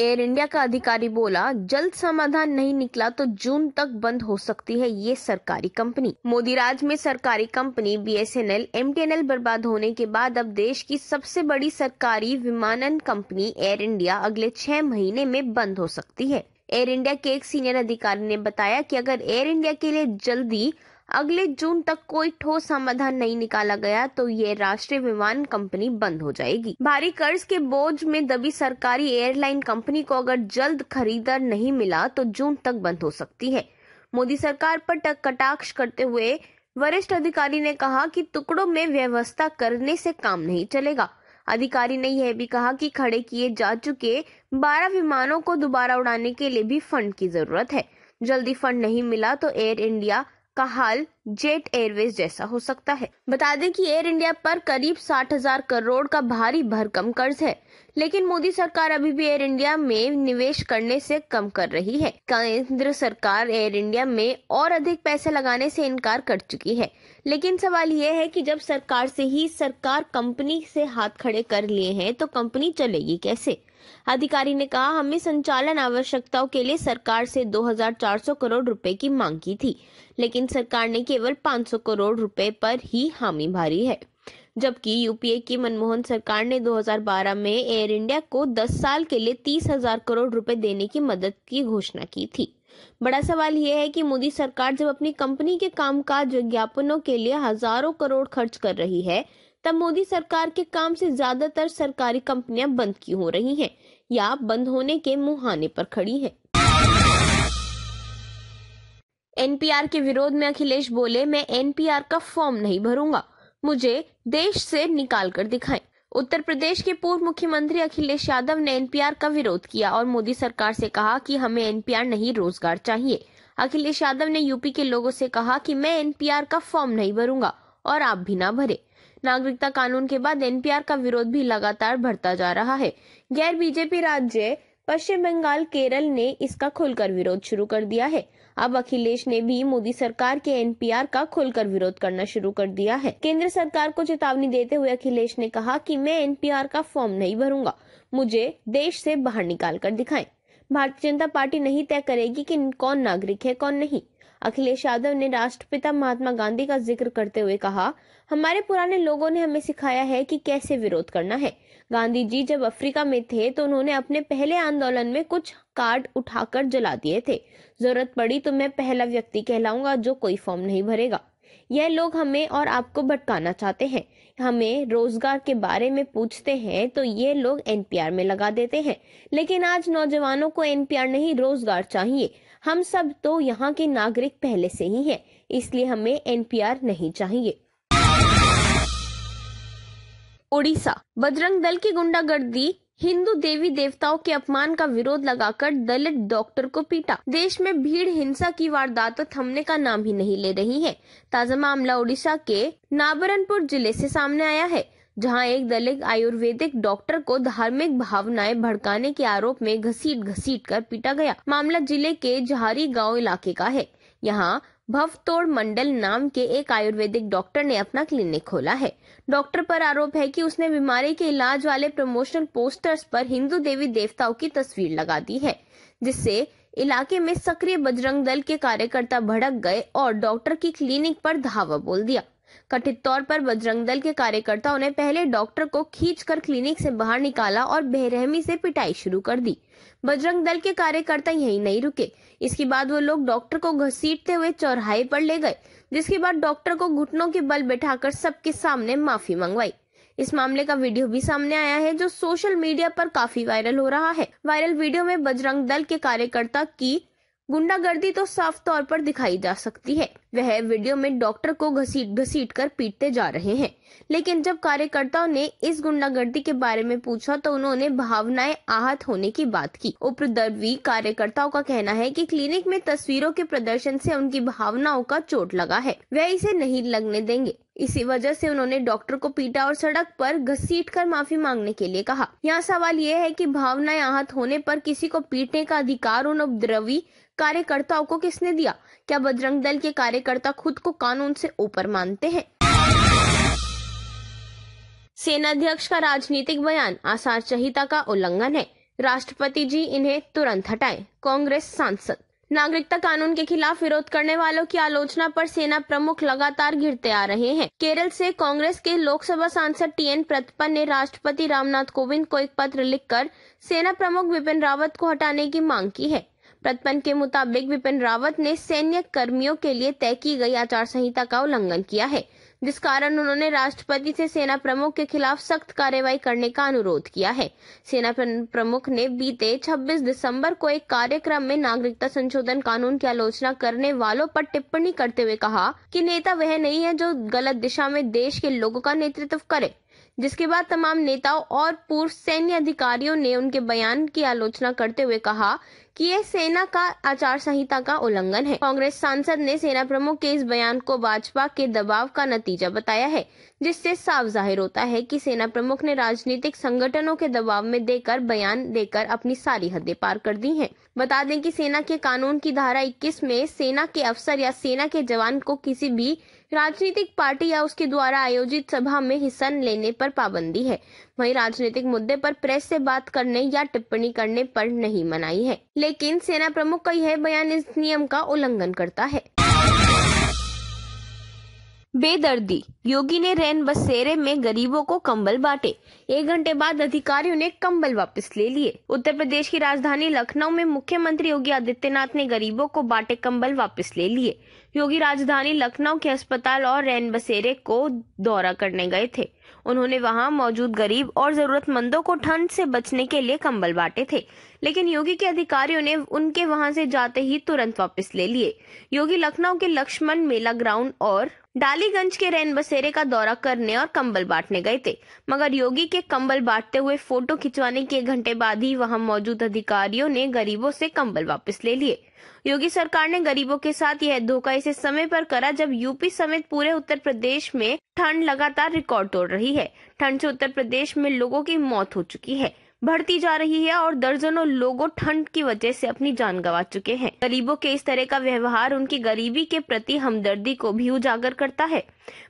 Air India का अधिकारी बोला जल्द समाधान नहीं निकला तो जून तक बंद हो सकती है ये सरकारी कंपनी मोदी राज में सरकारी कंपनी बीएसएनएल एमटीएनएल बर्बाद होने के बाद अब देश की सबसे बड़ी सरकारी विमानन कंपनी एयर इंडिया अगले छह महीने में बंद हो सकती है एयर इंडिया के एक सीनियर अधिकारी ने बताया कि अगर एयर इंडिया के लिए जल्दी अगले जून तक कोई ठोस समाधान नहीं निकाला गया तो ये राष्ट्रीय विमान कंपनी बंद हो जाएगी भारी कर्ज के बोझ में दबी सरकारी एयरलाइन कंपनी को अगर जल्द खरीदार नहीं मिला तो जून तक बंद हो सकती है मोदी सरकार पर कटाक्ष करते हुए वरिष्ठ अधिकारी ने कहा कि टुकड़ों में व्यवस्था करने से काम नहीं चलेगा अधिकारी ने यह भी कहा कि खड़े किए जा चुके 12 विमानों को दोबारा उड़ाने के लिए भी फंड की जरूरत है जल्दी फंड नहीं मिला तो एयर इंडिया का हाल जेट एयरवेज जैसा हो सकता है बता दें कि एयर इंडिया पर करीब साठ हजार करोड़ का भारी भरकम कर्ज है लेकिन मोदी सरकार अभी भी एयर इंडिया में निवेश करने से कम कर रही है केंद्र सरकार एयर इंडिया में और अधिक पैसे लगाने से इनकार कर चुकी है लेकिन सवाल यह है कि जब सरकार से ही सरकार कंपनी से हाथ खड़े कर लिए हैं तो कंपनी चलेगी कैसे अधिकारी ने कहा हमें संचालन आवश्यकताओं के लिए सरकार से 2,400 करोड़ रुपए की मांग की थी लेकिन सरकार ने केवल 500 करोड़ रुपए पर ही हामी भरी है जबकि यूपीए की मनमोहन सरकार ने 2012 में एयर इंडिया को 10 साल के लिए 30,000 करोड़ रुपए देने की मदद की घोषणा की थी बड़ा सवाल यह है कि मोदी सरकार जब अपनी कंपनी के कामकाज विज्ञापनों के लिए हजारों करोड़ खर्च कर रही है तब मोदी सरकार के काम से ज्यादातर सरकारी कंपनियां बंद की हो रही हैं या बंद होने के मुहाने पर खड़ी हैं। एनपीआर के विरोध में अखिलेश बोले मैं एनपीआर का फॉर्म नहीं भरूंगा मुझे देश से निकाल कर दिखाएं उत्तर प्रदेश के पूर्व मुख्यमंत्री अखिलेश यादव ने एनपीआर का विरोध किया और मोदी सरकार से कहा कि हमें एनपीआर नहीं रोजगार चाहिए अखिलेश यादव ने यूपी के लोगों से कहा कि मैं एनपीआर का फॉर्म नहीं भरूंगा और आप भी ना भरे नागरिकता कानून के बाद एनपीआर का विरोध भी लगातार बढ़ता जा रहा है गैर बीजेपी राज्य पश्चिम बंगाल केरल ने इसका खुलकर विरोध शुरू कर दिया है अब अखिलेश ने भी मोदी सरकार के एनपीआर का खुलकर विरोध करना शुरू कर दिया है केंद्र सरकार को चेतावनी देते हुए अखिलेश ने कहा कि मैं एनपीआर का फॉर्म नहीं भरूंगा मुझे देश से बाहर निकाल कर दिखाएं भारतीय जनता पार्टी नहीं तय करेगी कि कौन नागरिक है कौन नहीं अखिलेश यादव ने राष्ट्रपिता महात्मा गांधी का जिक्र करते हुए कहा हमारे पुराने लोगों ने हमें सिखाया है कि कैसे विरोध करना है गांधी जी जब अफ्रीका में थे तो उन्होंने अपने पहले आंदोलन में कुछ कार्ड उठाकर जला दिए थे जरूरत पड़ी तो मैं पहला व्यक्ति कहलाऊंगा जो कोई फॉर्म नहीं भरेगा यह लोग हमें और आपको भटकाना चाहते हैं हमें रोजगार के बारे में पूछते हैं तो ये लोग एनपीआर में लगा देते हैं लेकिन आज नौजवानों को एनपीआर नहीं रोजगार चाहिए हम सब तो यहाँ के नागरिक पहले से ही हैं इसलिए हमें एनपीआर नहीं चाहिए ओडिशा बजरंग दल की गुंडागर्दी हिंदू देवी देवताओं के अपमान का विरोध लगाकर दलित डॉक्टर को पीटा देश में भीड़ हिंसा की वारदात थमने का नाम ही नहीं ले रही है ताजा मामला उड़ीसा के नाबरनपुर जिले से सामने आया है जहां एक दलित आयुर्वेदिक डॉक्टर को धार्मिक भावनाएं भड़काने के आरोप में घसीट घसीट कर पीटा गया मामला जिले के जहारी गांव इलाके का है यहाँ भवतोड़ मंडल नाम के एक आयुर्वेदिक डॉक्टर ने अपना क्लिनिक खोला है डॉक्टर पर आरोप है कि उसने बीमारी के इलाज वाले प्रमोशनल पोस्टर्स पर हिंदू देवी देवताओं की तस्वीर लगा दी है जिससे इलाके में सक्रिय बजरंग दल के कार्यकर्ता भड़क गए और डॉक्टर की क्लिनिक पर धावा बोल दिया कथित तौर पर बजरंग दल के कार्यकर्ताओं ने पहले डॉक्टर को खींचकर क्लिनिक से बाहर निकाला और बेरहमी से पिटाई शुरू कर दी बजरंग दल के कार्यकर्ता यही नहीं रुके इसके बाद वो लोग डॉक्टर को घसीटते हुए चौराहे पर ले गए जिसके बाद डॉक्टर को घुटनों के बल बैठाकर सबके सामने माफी मंगवाई इस मामले का वीडियो भी सामने आया है जो सोशल मीडिया पर काफी वायरल हो रहा है वायरल वीडियो में बजरंग दल के कार्यकर्ता की गुंडागर्दी तो साफ तौर पर दिखाई जा सकती है वह वीडियो में डॉक्टर को घसीट घसीट कर पीटते जा रहे हैं लेकिन जब कार्यकर्ताओं ने इस गुंडागर्दी के बारे में पूछा तो उन्होंने भावनाएं आहत होने की बात की उपद्रवी कार्यकर्ताओं का कहना है कि क्लिनिक में तस्वीरों के प्रदर्शन से उनकी भावनाओं का चोट लगा है वह इसे नहीं लगने देंगे इसी वजह से उन्होंने डॉक्टर को पीटा और सड़क पर घसीट कर माफी मांगने के लिए कहा यहाँ सवाल यह है कि भावनाएं आहत होने पर किसी को पीटने का अधिकार उन उपद्रवी कार्यकर्ताओं को किसने दिया क्या बजरंग दल के कार्यकर्ता खुद को कानून से ऊपर मानते हैं सेना अध्यक्ष का राजनीतिक बयान आसार संहिता का उल्लंघन है राष्ट्रपति जी इन्हें तुरंत हटाएं कांग्रेस सांसद नागरिकता कानून के खिलाफ विरोध करने वालों की आलोचना पर सेना प्रमुख लगातार घिरते आ रहे हैं केरल से कांग्रेस के लोकसभा सांसद टी एन प्रतपन ने राष्ट्रपति रामनाथ कोविंद को एक पत्र लिखकर सेना प्रमुख विपिन रावत को हटाने की मांग की है प्रतपन के मुताबिक विपिन रावत ने सैन्य कर्मियों के लिए तय की गई आचार संहिता का उल्लंघन किया है जिस कारण उन्होंने राष्ट्रपति से सेना प्रमुख के खिलाफ सख्त कार्रवाई करने का अनुरोध किया है सेना प्रमुख ने बीते 26 दिसंबर को एक कार्यक्रम में नागरिकता संशोधन कानून की आलोचना करने वालों पर टिप्पणी करते हुए कहा कि नेता वह नहीं है जो गलत दिशा में देश के लोगों का नेतृत्व करे जिसके बाद तमाम नेताओं और पूर्व सैन्य अधिकारियों ने उनके बयान की आलोचना करते हुए कहा कि यह सेना का आचार संहिता का उल्लंघन है कांग्रेस सांसद ने सेना प्रमुख के इस बयान को भाजपा के दबाव का नतीजा बताया है जिससे साफ जाहिर होता है कि सेना प्रमुख ने राजनीतिक संगठनों के दबाव में देकर बयान देकर अपनी सारी हदें पार कर दी हैं। बता दें कि सेना के कानून की धारा 21 में सेना के अफसर या सेना के जवान को किसी भी राजनीतिक पार्टी या उसके द्वारा आयोजित सभा में हिस्सा लेने पर पाबंदी है वहीं राजनीतिक मुद्दे पर प्रेस से बात करने या टिप्पणी करने पर नहीं मनाई है लेकिन सेना प्रमुख का यह बयान इस नियम का उल्लंघन करता है बेदर्दी योगी ने रैन बसेरे में गरीबों को कंबल बांटे एक घंटे बाद अधिकारियों ने कंबल वापस ले लिए उत्तर प्रदेश की राजधानी लखनऊ में मुख्यमंत्री योगी आदित्यनाथ ने गरीबों को बांटे कंबल वापस ले लिए योगी राजधानी लखनऊ के अस्पताल और रैन बसेरे को दौरा करने गए थे उन्होंने वहां मौजूद गरीब और जरूरतमंदों को ठंड से बचने के लिए कंबल बांटे थे लेकिन योगी के अधिकारियों ने उनके वहां से जाते ही तुरंत वापस ले लिए योगी लखनऊ के लक्ष्मण मेला ग्राउंड और डालीगंज के रैन बसेरे का दौरा करने और कंबल बांटने गए थे मगर योगी के कंबल बांटते हुए फोटो खिंचवाने के घंटे बाद ही वहां मौजूद अधिकारियों ने गरीबों से कंबल वापस ले लिए योगी सरकार ने गरीबों के साथ यह धोखा इसे समय पर करा जब यूपी समेत पूरे उत्तर प्रदेश में ठंड लगातार रिकॉर्ड तोड़ रही है ठंड से उत्तर प्रदेश में लोगों की मौत हो चुकी है बढ़ती जा रही है और दर्जनों लोगों ठंड की वजह से अपनी जान गंवा चुके हैं गरीबों के इस तरह का व्यवहार उनकी गरीबी के प्रति हमदर्दी को भी उजागर करता है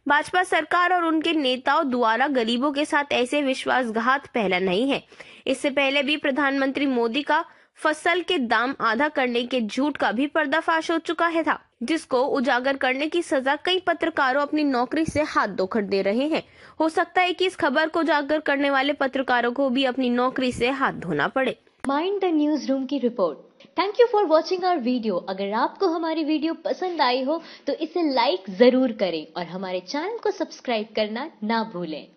भाजपा सरकार और उनके नेताओं द्वारा गरीबों के साथ ऐसे विश्वासघात पहला नहीं है इससे पहले भी प्रधानमंत्री मोदी का फसल के दाम आधा करने के झूठ का भी पर्दाफाश हो चुका है था जिसको उजागर करने की सजा कई पत्रकारों अपनी नौकरी से हाथ धोकर दे रहे हैं हो सकता है कि इस खबर को उजागर करने वाले पत्रकारों को भी अपनी नौकरी से हाथ धोना पड़े माइंड द न्यूज रूम की report thank you for watching our video अगर आपको हमारी वीडियो पसंद आई हो तो इसे लाइक जरूर करें और हमारे चैनल को सब्सक्राइब करना ना भूलें